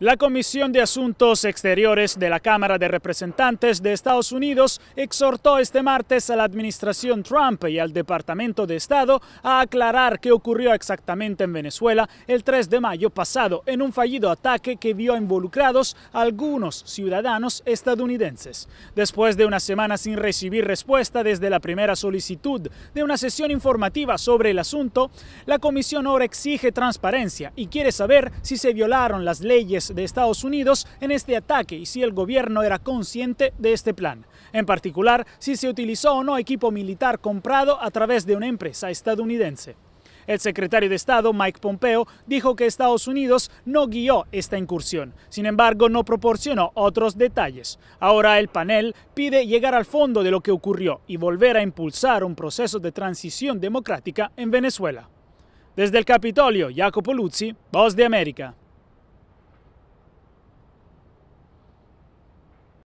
La Comisión de Asuntos Exteriores de la Cámara de Representantes de Estados Unidos exhortó este martes a la administración Trump y al Departamento de Estado a aclarar qué ocurrió exactamente en Venezuela el 3 de mayo pasado en un fallido ataque que vio involucrados algunos ciudadanos estadounidenses. Después de una semana sin recibir respuesta desde la primera solicitud de una sesión informativa sobre el asunto, la Comisión ahora exige transparencia y quiere saber si se violaron las leyes de Estados Unidos en este ataque y si el gobierno era consciente de este plan. En particular, si se utilizó o no equipo militar comprado a través de una empresa estadounidense. El secretario de Estado, Mike Pompeo, dijo que Estados Unidos no guió esta incursión. Sin embargo, no proporcionó otros detalles. Ahora el panel pide llegar al fondo de lo que ocurrió y volver a impulsar un proceso de transición democrática en Venezuela. Desde el Capitolio, Jacopo Luzzi, Voz de América.